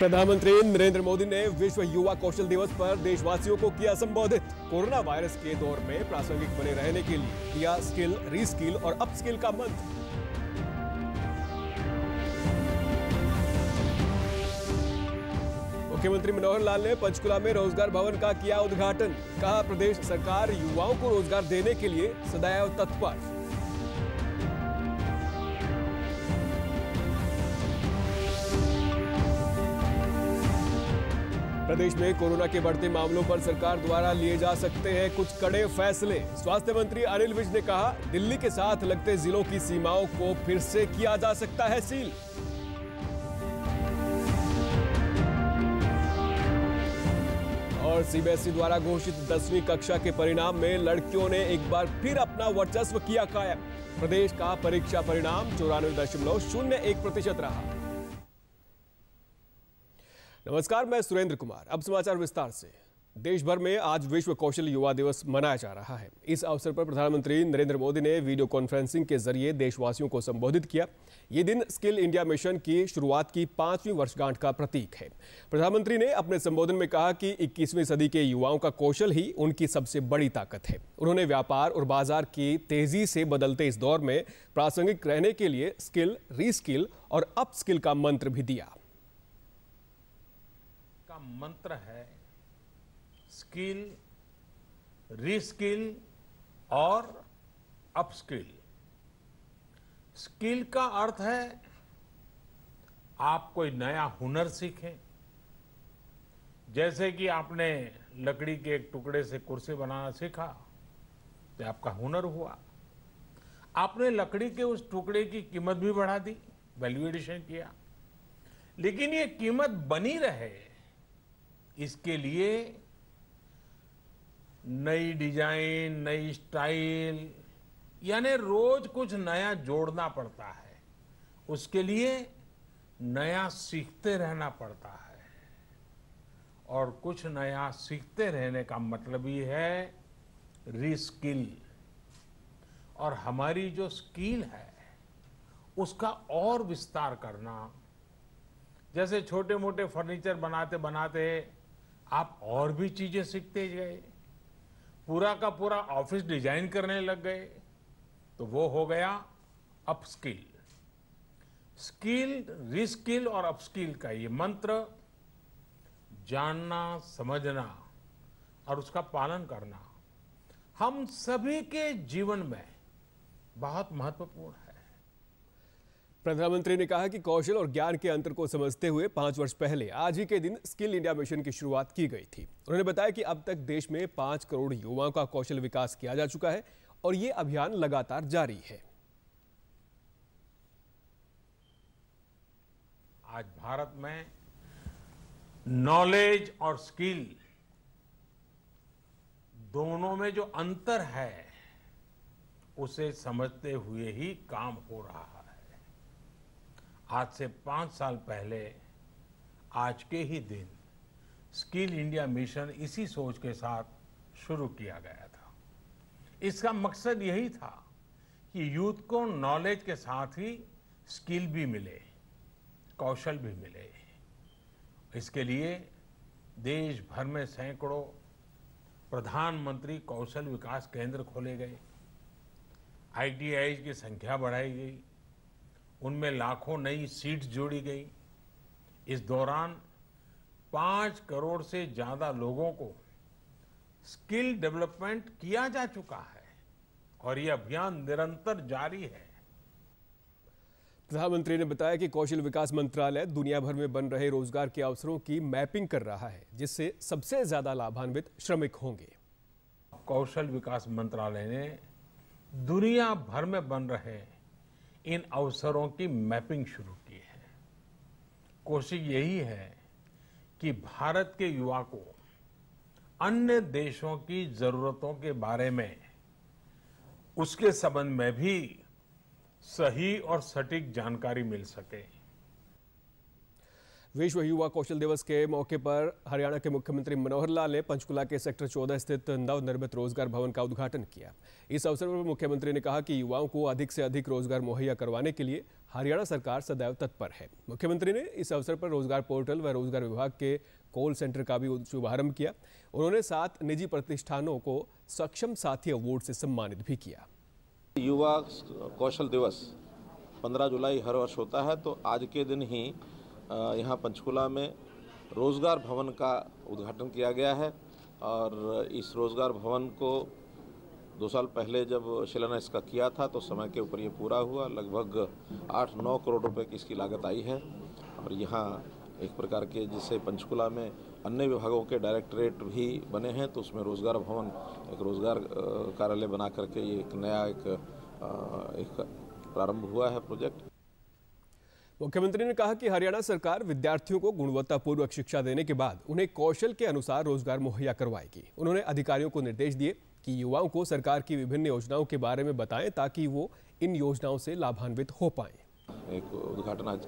प्रधानमंत्री नरेंद्र मोदी ने विश्व युवा कौशल दिवस पर देशवासियों को किया संबोधित कोरोना वायरस के दौर में प्रासंगिक बने रहने के लिए किया स्किल रीस्किल और अपस्किल का मंत्र मुख्यमंत्री मनोहर लाल ने पंचकुला में रोजगार भवन का किया उद्घाटन कहा प्रदेश सरकार युवाओं को रोजगार देने के लिए सदैव तत्पर प्रदेश में कोरोना के बढ़ते मामलों पर सरकार द्वारा लिए जा सकते हैं कुछ कड़े फैसले स्वास्थ्य मंत्री अनिल विज ने कहा दिल्ली के साथ लगते जिलों की सीमाओं को फिर से किया जा सकता है सील और सीबीएसई द्वारा घोषित दसवीं कक्षा के परिणाम में लड़कियों ने एक बार फिर अपना वर्चस्व किया कायम प्रदेश का परीक्षा परिणाम चौरानवे दशमलव शून्य एक प्रतिशत रहा नमस्कार मैं सुरेंद्र कुमार अब समाचार विस्तार से देश भर में आज विश्व कौशल युवा दिवस मनाया जा रहा है इस अवसर पर प्रधानमंत्री नरेंद्र मोदी ने वीडियो कॉन्फ्रेंसिंग के जरिए देशवासियों को संबोधित किया ये दिन स्किल इंडिया मिशन की शुरुआत की पांचवीं वर्षगांठ का प्रतीक है प्रधानमंत्री ने अपने संबोधन में कहा कि 21वीं सदी के युवाओं का कौशल ही उनकी सबसे बड़ी ताकत है उन्होंने व्यापार और बाजार की तेजी से बदलते इस दौर में प्रासंगिक रहने के लिए स्किल रीस्किल और अपस्किल का मंत्र भी दिया मंत्र है स्किल रीस्किल और अपस्किल स्किल का अर्थ है आप कोई नया हुनर सीखें जैसे कि आपने लकड़ी के एक टुकड़े से कुर्सी बनाना सीखा तो आपका हुनर हुआ आपने लकड़ी के उस टुकड़े की कीमत भी बढ़ा दी वैल्यू एडिशन किया लेकिन ये कीमत बनी रहे इसके लिए नई डिजाइन नई स्टाइल यानी रोज कुछ नया जोड़ना पड़ता है उसके लिए नया सीखते रहना पड़ता है और कुछ नया सीखते रहने का मतलब ये है रिस्किल और हमारी जो स्किल है उसका और विस्तार करना जैसे छोटे मोटे फर्नीचर बनाते बनाते आप और भी चीजें सीखते गए पूरा का पूरा ऑफिस डिजाइन करने लग गए तो वो हो गया अपस्किल स्किल रिस्किल और अपस्किल का ये मंत्र जानना समझना और उसका पालन करना हम सभी के जीवन में बहुत महत्वपूर्ण है प्रधानमंत्री ने कहा कि कौशल और ज्ञान के अंतर को समझते हुए पांच वर्ष पहले आज ही के दिन स्किल इंडिया मिशन की शुरुआत की गई थी उन्होंने बताया कि अब तक देश में पांच करोड़ युवाओं का कौशल विकास किया जा चुका है और ये अभियान लगातार जारी है आज भारत में नॉलेज और स्किल दोनों में जो अंतर है उसे समझते हुए ही काम हो रहा है आज से पाँच साल पहले आज के ही दिन स्किल इंडिया मिशन इसी सोच के साथ शुरू किया गया था इसका मकसद यही था कि यूथ को नॉलेज के साथ ही स्किल भी मिले कौशल भी मिले इसके लिए देश भर में सैकड़ों प्रधानमंत्री कौशल विकास केंद्र खोले गए आईटीआई की संख्या बढ़ाई गई उनमें लाखों नई सीट्स जोड़ी गई इस दौरान पांच करोड़ से ज़्यादा लोगों को स्किल डेवलपमेंट किया जा चुका है और यह अभियान निरंतर जारी है प्रधानमंत्री ने बताया कि कौशल विकास मंत्रालय दुनिया भर में बन रहे रोजगार के अवसरों की मैपिंग कर रहा है जिससे सबसे ज्यादा लाभान्वित श्रमिक होंगे कौशल विकास मंत्रालय ने दुनिया भर में बन रहे इन अवसरों की मैपिंग शुरू की है कोशिश यही है कि भारत के युवा को अन्य देशों की जरूरतों के बारे में उसके संबंध में भी सही और सटीक जानकारी मिल सके विश्व युवा कौशल दिवस के मौके पर हरियाणा के मुख्यमंत्री मनोहर लाल ने पंचकुला के सेक्टर 14 स्थित नव निर्मित रोजगार भवन का उद्घाटन किया इस अवसर पर मुख्यमंत्री ने कहा कि युवाओं को अधिक से अधिक रोजगार मुहैया करवाने के लिए हरियाणा सरकार सदैव तत्पर है मुख्यमंत्री ने इस अवसर पर रोजगार पोर्टल व रोजगार विभाग के कॉल सेंटर का भी शुभारंभ किया उन्होंने सात निजी प्रतिष्ठानों को सक्षम साथी अवार्ड से सम्मानित भी किया युवा कौशल दिवस 15 जुलाई हर वर्ष होता है तो आज के दिन ही यहाँ पंचकुला में रोज़गार भवन का उद्घाटन किया गया है और इस रोज़गार भवन को दो साल पहले जब शिलान्यास का किया था तो समय के ऊपर ये पूरा हुआ लगभग आठ नौ करोड़ रुपए की इसकी लागत आई है और यहाँ एक प्रकार के जिसे पंचकुला में अन्य विभागों के डायरेक्टरेट भी बने हैं तो उसमें रोज़गार भवन एक रोज़गार कार्यालय बना करके ये एक नया एक, एक प्रारंभ हुआ है प्रोजेक्ट मुख्यमंत्री ने कहा कि हरियाणा सरकार विद्यार्थियों को गुणवत्तापूर्वक शिक्षा देने के बाद उन्हें कौशल के अनुसार रोजगार मुहैया करवाएगी उन्होंने अधिकारियों को निर्देश दिए कि युवाओं को सरकार की विभिन्न योजनाओं के बारे में बताएं ताकि वो इन योजनाओं से लाभान्वित हो पाए एक उद्घाटन आज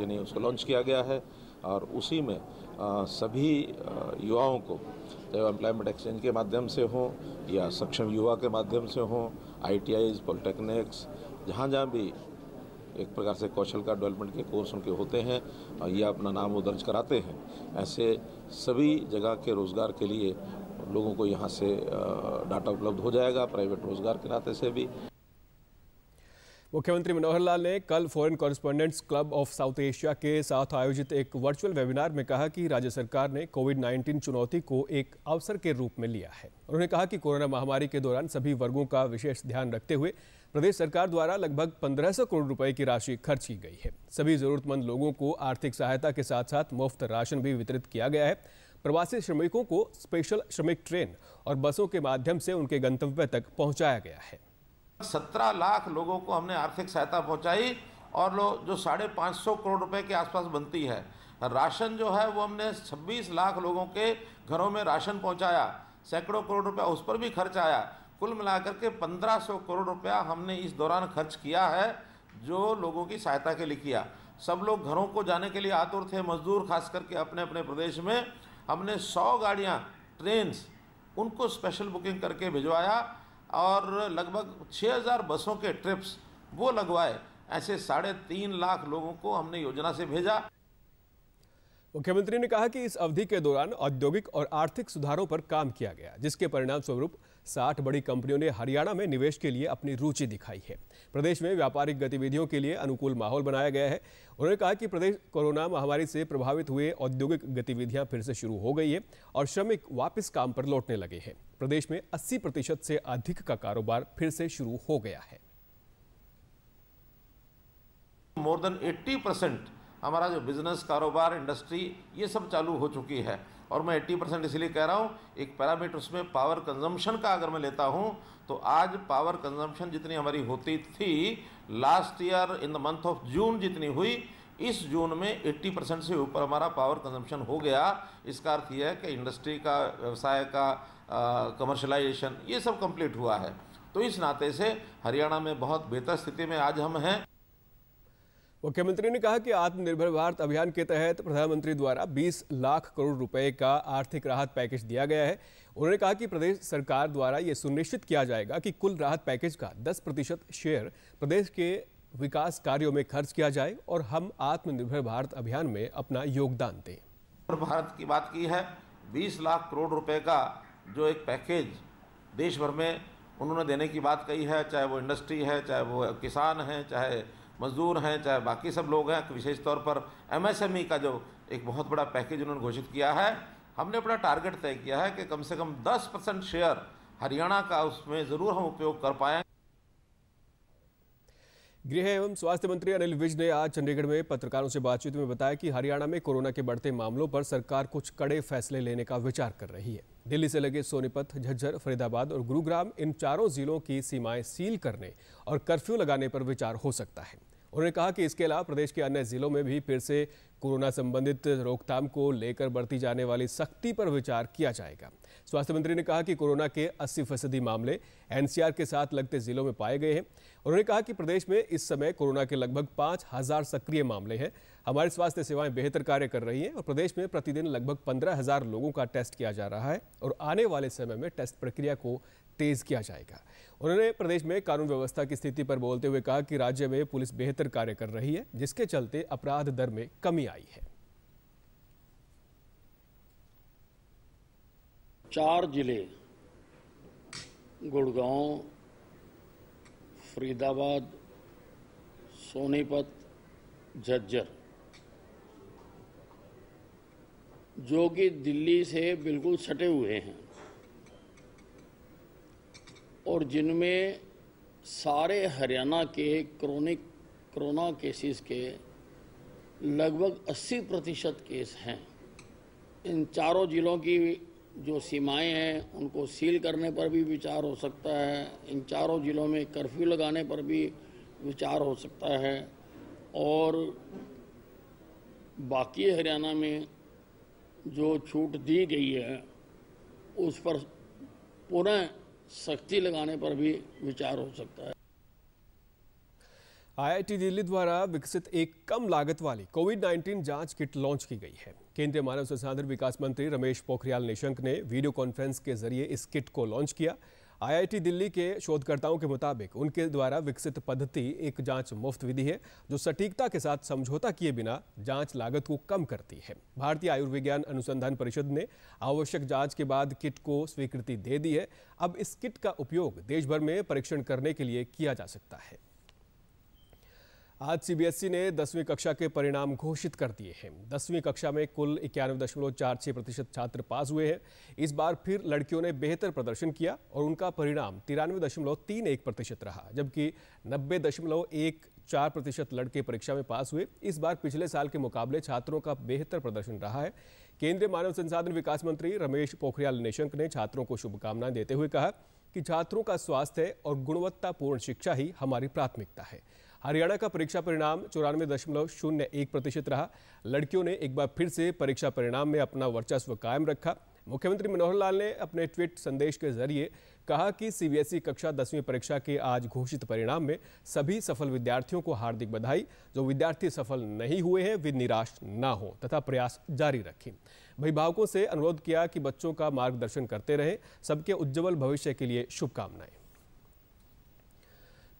यानी उसको लॉन्च किया गया है और उसी में आ, सभी युवाओं को चाहे एम्प्लॉयमेंट एक्सचेंज के माध्यम से हों या सक्षम युवा के माध्यम से हों आई टी पॉलिटेक्निक्स जहाँ जहाँ भी एक प्रकार से कौशल का डेवलपमेंट के कोर्स उनके होते हैं और ये अपना नाम वो दर्ज कराते हैं ऐसे सभी जगह के रोज़गार के लिए लोगों को यहाँ से डाटा उपलब्ध हो जाएगा प्राइवेट रोजगार के नाते से भी मुख्यमंत्री मनोहर लाल ने कल foreign correspondents club of South Asia के साथ आयोजित एक वर्चुअल वेबिनार में कहा कि राज्य सरकार ने कोविड 19 चुनौती को एक अवसर के रूप में लिया है उन्होंने कहा कि कोरोना महामारी के दौरान सभी वर्गों का विशेष ध्यान रखते हुए प्रदेश सरकार द्वारा लगभग 1500 करोड़ रुपए की राशि खर्च की गई है सभी जरूरतमंद लोगों को आर्थिक सहायता के साथ साथ मुफ्त राशन भी वितरित किया गया है प्रवासी श्रमिकों को स्पेशल श्रमिक ट्रेन और बसों के माध्यम से उनके गंतव्य तक पहुंचाया गया है सत्रह लाख लोगों को हमने आर्थिक सहायता पहुँचाई और जो साढ़े पाँच सौ करोड़ रुपए के आसपास बनती है राशन जो है वो हमने छब्बीस लाख लोगों के घरों में राशन पहुँचाया सैकड़ों करोड़ रुपया उस पर भी खर्च आया कुल मिलाकर के 1500 करोड़ रुपया हमने इस दौरान खर्च किया है जो लोगों की सहायता के लिए किया सब लोग घरों को जाने के लिए आतुर थे मजदूर खास करके अपने अपने प्रदेश में हमने 100 गाड़ियाँ ट्रेन उनको स्पेशल बुकिंग करके भिजवाया और लगभग 6000 बसों के ट्रिप्स वो लगवाए ऐसे साढ़े तीन लाख लोगों को हमने योजना से भेजा मुख्यमंत्री ने कहा कि इस अवधि के दौरान औद्योगिक और आर्थिक सुधारों पर काम किया गया जिसके परिणाम स्वरूप साठ बड़ी कंपनियों ने हरियाणा में निवेश के लिए अपनी रुचि दिखाई है प्रदेश में व्यापारिक गतिविधियों के लिए अनुकूल माहौल बनाया गया है उन्होंने कहा कि प्रदेश कोरोना महामारी से प्रभावित हुए औद्योगिक गतिविधियां फिर से शुरू हो गई है और श्रमिक वापस काम पर लौटने लगे हैं प्रदेश में अस्सी प्रतिशत से अधिक का कारोबार फिर से शुरू हो गया है मोर देन हमारा जो बिजनेस कारोबार इंडस्ट्री ये सब चालू हो चुकी है और मैं 80 परसेंट इसलिए कह रहा हूँ एक पैरामीटर उसमें पावर कंजम्पशन का अगर मैं लेता हूँ तो आज पावर कंजम्पशन जितनी हमारी होती थी last year in the month of June जितनी हुई इस जून में 80 परसेंट से ऊपर हमारा पावर कंजम्पशन हो गया इसका अर्थ यह है कि इंडस्ट्री का व्यवसाय का कमर्शलाइजेशन ये सब कंप्लीट हुआ है तो इस नाते से हरियाणा में बहुत बेहतर स्थिति में आज हम हैं मुख्यमंत्री ने कहा कि आत्मनिर्भर भारत अभियान के तहत प्रधानमंत्री द्वारा 20 लाख करोड़ रुपए का आर्थिक राहत पैकेज दिया गया है उन्होंने कहा कि प्रदेश सरकार द्वारा ये सुनिश्चित किया जाएगा कि कुल राहत पैकेज का 10 प्रतिशत शेयर प्रदेश के विकास कार्यों में खर्च किया जाए और हम आत्मनिर्भर भारत अभियान में अपना योगदान दें भारत की बात की है बीस लाख करोड़ रुपये का जो एक पैकेज देश भर में उन्होंने देने की बात कही है चाहे वो इंडस्ट्री है चाहे वो किसान है चाहे मज़दूर हैं चाहे बाकी सब लोग हैं विशेष तौर पर एमएसएमई e का जो एक बहुत बड़ा पैकेज उन्होंने घोषित किया है हमने अपना टारगेट तय किया है कि कम से कम 10 परसेंट शेयर हरियाणा का उसमें ज़रूर हम उपयोग कर पाए गृह एवं स्वास्थ्य मंत्री अनिल विज ने आज चंडीगढ़ में पत्रकारों से बातचीत में बताया कि हरियाणा में कोरोना के बढ़ते मामलों पर सरकार कुछ कड़े फैसले लेने का विचार कर रही है दिल्ली से लगे सोनीपत झज्जर फरीदाबाद और गुरुग्राम इन चारों जिलों की सीमाएं सील करने और कर्फ्यू लगाने पर विचार हो सकता है उन्होंने कहा कि इसके अलावा प्रदेश के अन्य जिलों में भी फिर से कोरोना संबंधित रोकथाम को लेकर बरती जाने वाली सख्ती पर विचार किया जाएगा स्वास्थ्य मंत्री ने कहा कि कोरोना के 80 फीसदी मामले एनसीआर के साथ लगते जिलों में पाए गए हैं उन्होंने कहा कि प्रदेश में इस समय कोरोना के लगभग पाँच हजार सक्रिय मामले हैं हमारी स्वास्थ्य सेवाएं बेहतर कार्य कर रही हैं और प्रदेश में प्रतिदिन लगभग पंद्रह हजार लोगों का टेस्ट किया जा रहा है और आने वाले समय में टेस्ट प्रक्रिया को तेज किया जाएगा उन्होंने प्रदेश में कानून व्यवस्था की स्थिति पर बोलते हुए कहा कि राज्य में पुलिस बेहतर कार्य कर रही है जिसके चलते अपराध दर में कमी आई आई है चार जिले गुड़गांव फरीदाबाद सोनीपत झज्जर जो कि दिल्ली से बिल्कुल सटे हुए हैं और जिनमें सारे हरियाणा के क्रोनिक कोरोना केसेस के लगभग 80 प्रतिशत केस हैं इन चारों ज़िलों की जो सीमाएं हैं उनको सील करने पर भी विचार हो सकता है इन चारों ज़िलों में कर्फ्यू लगाने पर भी विचार हो सकता है और बाकी हरियाणा में जो छूट दी गई है उस पर पुनः सख्ती लगाने पर भी विचार हो सकता है आईआईटी दिल्ली द्वारा विकसित एक कम लागत वाली कोविड 19 जांच किट लॉन्च की गई है केंद्रीय मानव संसाधन विकास मंत्री रमेश पोखरियाल निशंक ने वीडियो कॉन्फ्रेंस के जरिए इस किट को लॉन्च किया आईआईटी दिल्ली के शोधकर्ताओं के मुताबिक उनके द्वारा विकसित पद्धति एक जांच मुफ्त विधि है जो सटीकता के साथ समझौता किए बिना जांच लागत को कम करती है भारतीय आयुर्विज्ञान अनुसंधान परिषद ने आवश्यक जांच के बाद किट को स्वीकृति दे दी है अब इस किट का उपयोग देश भर में परीक्षण करने के लिए किया जा सकता है आज सीबीएसई e ने दसवीं कक्षा के परिणाम घोषित कर दिए हैं दसवीं कक्षा में कुल इक्यानवे दशमलव चार छः प्रतिशत छात्र पास हुए हैं इस बार फिर लड़कियों ने बेहतर प्रदर्शन किया और उनका परिणाम तिरानवे दशमलव तीन एक प्रतिशत रहा जबकि नब्बे दशमलव एक चार प्रतिशत लड़के परीक्षा में पास हुए इस बार पिछले साल के मुकाबले छात्रों का बेहतर प्रदर्शन रहा है केंद्रीय मानव संसाधन विकास मंत्री रमेश पोखरियाल निशंक ने छात्रों को शुभकामनाएं देते हुए कहा कि छात्रों का स्वास्थ्य और गुणवत्तापूर्ण शिक्षा ही हमारी प्राथमिकता है हरियाणा का परीक्षा परिणाम चौरानवे दशमलव शून्य एक प्रतिशत रहा लड़कियों ने एक बार फिर से परीक्षा परिणाम में अपना वर्चस्व कायम रखा मुख्यमंत्री मनोहर लाल ने अपने ट्वीट संदेश के जरिए कहा कि सीबीएसई कक्षा दसवीं परीक्षा के आज घोषित परिणाम में सभी सफल विद्यार्थियों को हार्दिक बधाई जो विद्यार्थी सफल नहीं हुए हैं वे निराश ना हो तथा प्रयास जारी रखें अभिभावकों से अनुरोध किया कि बच्चों का मार्गदर्शन करते रहें सबके उज्जवल भविष्य के लिए शुभकामनाएं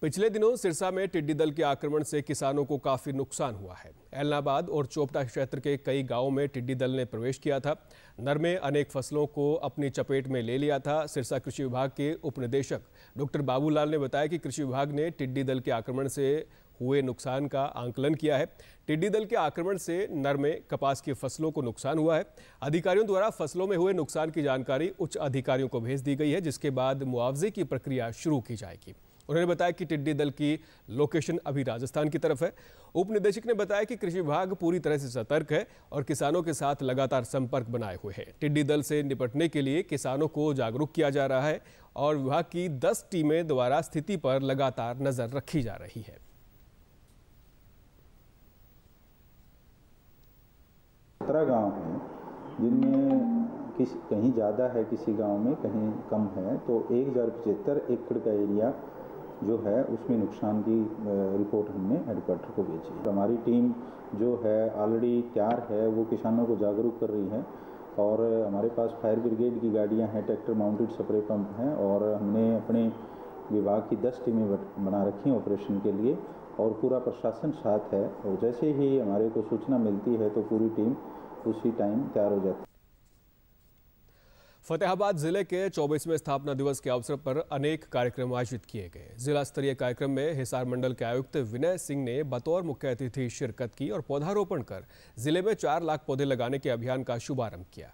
पिछले दिनों सिरसा में टिड्डी दल के आक्रमण से किसानों को काफी नुकसान हुआ है एलनाबाद और चोपटा क्षेत्र के कई गांवों में टिड्डी दल ने प्रवेश किया था नरमे अनेक फसलों को अपनी चपेट में ले लिया था सिरसा कृषि विभाग के उप निदेशक डॉक्टर बाबूलाल ने बताया कि कृषि विभाग ने टिड्डी दल के आक्रमण से हुए नुकसान का आंकलन किया है टिड्डी दल के आक्रमण से नरमे कपास की फसलों को नुकसान हुआ है अधिकारियों द्वारा फसलों में हुए नुकसान की जानकारी उच्च अधिकारियों को भेज दी गई है जिसके बाद मुआवजे की प्रक्रिया शुरू की जाएगी उन्होंने बताया कि टिड्डी दल की लोकेशन अभी राजस्थान की तरफ है उप निदेशक ने बताया कि कृषि विभाग पूरी तरह से सतर्क है और किसानों के साथ लगातार संपर्क बनाए हुए हैं टिड्डी दल से निपटने के लिए किसानों को जागरूक किया जा रहा है और विभाग की दस टीमें द्वारा स्थिति पर लगातार नजर रखी जा रही है किस कहीं ज़्यादा है किसी गांव में कहीं कम है तो एक हज़ार पचहत्तर एकड़ का एरिया जो है उसमें नुकसान की रिपोर्ट हमने हेडक्वार्टर को भेजी हमारी टीम जो है ऑलरेडी तैयार है वो किसानों को जागरूक कर रही है और हमारे पास फायर ब्रिगेड की गाड़ियां हैं ट्रैक्टर माउंटेड स्प्रे पंप हैं और हमने अपने विभाग की दस टीमें बना रखी हैं ऑपरेशन के लिए और पूरा प्रशासन साथ है और जैसे ही हमारे को सूचना मिलती है तो पूरी टीम उसी टाइम तैयार हो जाती है फतेहाबाद जिले के चौबीसवें स्थापना दिवस के अवसर पर अनेक कार्यक्रम आयोजित किए गए जिला स्तरीय कार्यक्रम में हिसार मंडल के आयुक्त विनय सिंह ने बतौर मुख्य अतिथि शिरकत की और पौधारोपण कर जिले में चार लाख पौधे लगाने के अभियान का शुभारंभ किया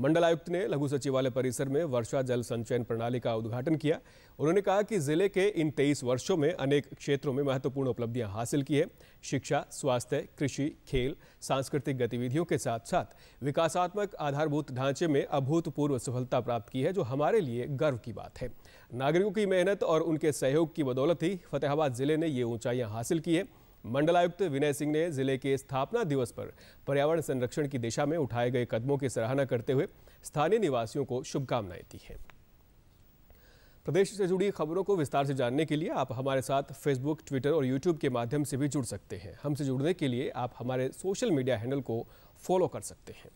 मंडलायुक्त ने लघु सचिवालय परिसर में वर्षा जल संचयन प्रणाली का उद्घाटन किया उन्होंने कहा कि जिले के इन तेईस वर्षों में अनेक क्षेत्रों में महत्वपूर्ण उपलब्धियां हासिल की है शिक्षा स्वास्थ्य कृषि खेल सांस्कृतिक गतिविधियों के साथ साथ विकासात्मक आधारभूत ढांचे में अभूतपूर्व सफलता प्राप्त की है जो हमारे लिए गर्व की बात है नागरिकों की मेहनत और उनके सहयोग की बदौलत ही फतेहाबाद जिले ने ये ऊंचाइयां हासिल की है मंडलायुक्त विनय सिंह ने जिले के स्थापना दिवस पर पर्यावरण संरक्षण की दिशा में उठाए गए कदमों की सराहना करते हुए स्थानीय निवासियों को शुभकामनाएं दी हैं प्रदेश से जुड़ी खबरों को विस्तार से जानने के लिए आप हमारे साथ फेसबुक ट्विटर और यूट्यूब के माध्यम से भी जुड़ सकते हैं हमसे जुड़ने के लिए आप हमारे सोशल मीडिया हैंडल को फॉलो कर सकते हैं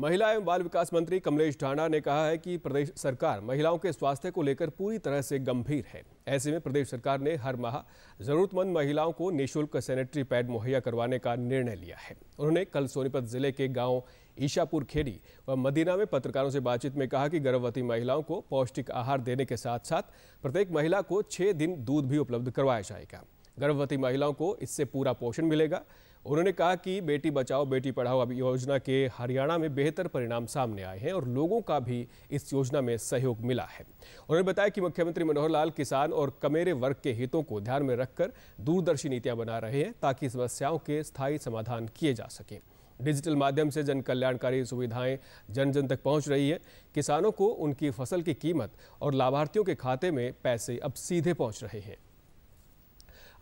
महिला एवं बाल विकास मंत्री कमलेश ढांडा ने कहा है कि प्रदेश सरकार महिलाओं के स्वास्थ्य को लेकर पूरी तरह से गंभीर है ऐसे में प्रदेश सरकार ने हर माह जरूरतमंद महिलाओं को निःशुल्क सैनिटरी पैड मुहैया करवाने का निर्णय लिया है उन्होंने कल सोनीपत जिले के गांव ईशापुर खेड़ी व मदीना में पत्रकारों से बातचीत में कहा कि गर्भवती महिलाओं को पौष्टिक आहार देने के साथ साथ प्रत्येक महिला को छः दिन दूध भी उपलब्ध करवाया जाएगा गर्भवती महिलाओं को इससे पूरा पोषण मिलेगा उन्होंने कहा कि बेटी बचाओ बेटी पढ़ाओ अब योजना के हरियाणा में बेहतर परिणाम सामने आए हैं और लोगों का भी इस योजना में सहयोग मिला है उन्होंने बताया कि मुख्यमंत्री मनोहर लाल किसान और कमेरे वर्ग के हितों को ध्यान में रखकर दूरदर्शी नीतियां बना रहे हैं ताकि समस्याओं के स्थायी समाधान किए जा सकें डिजिटल माध्यम से जन कल्याणकारी सुविधाएं जन जन तक पहुंच रही है किसानों को उनकी फसल की कीमत और लाभार्थियों के खाते में पैसे अब सीधे पहुंच रहे हैं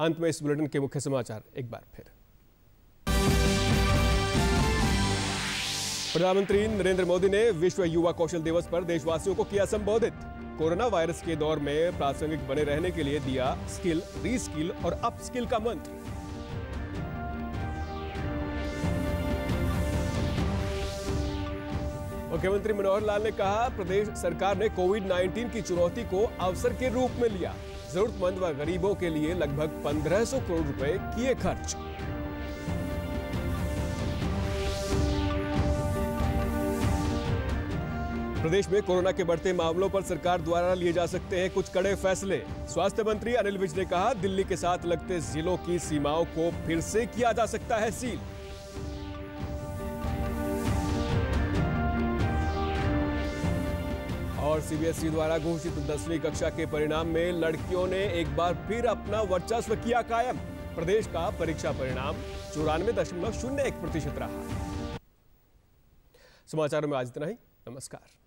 अंत में इस बुलेटिन के मुख्य समाचार एक बार फिर प्रधानमंत्री नरेंद्र मोदी ने विश्व युवा कौशल दिवस पर देशवासियों को किया संबोधित कोरोना वायरस के दौर में प्रासंगिक बने रहने के लिए दिया स्किल रीस्किल और अपस्किल का मंत्र मुख्यमंत्री मनोहर लाल ने कहा प्रदेश सरकार ने कोविड 19 की चुनौती को अवसर के रूप में लिया जरूरतमंद व गरीबों के लिए लगभग 1500 करोड़ रुपए किए खर्च प्रदेश में कोरोना के बढ़ते मामलों पर सरकार द्वारा लिए जा सकते हैं कुछ कड़े फैसले स्वास्थ्य मंत्री अनिल विज ने कहा दिल्ली के साथ लगते जिलों की सीमाओं को फिर से किया जा सकता है सील और सीबीएसई e द्वारा घोषित दसवीं कक्षा के परिणाम में लड़कियों ने एक बार फिर अपना वर्चस्व किया कायम प्रदेश का परीक्षा परिणाम चौरानवे दशमलव शून्य एक प्रतिशत रहा समाचारों में आज इतना ही नमस्कार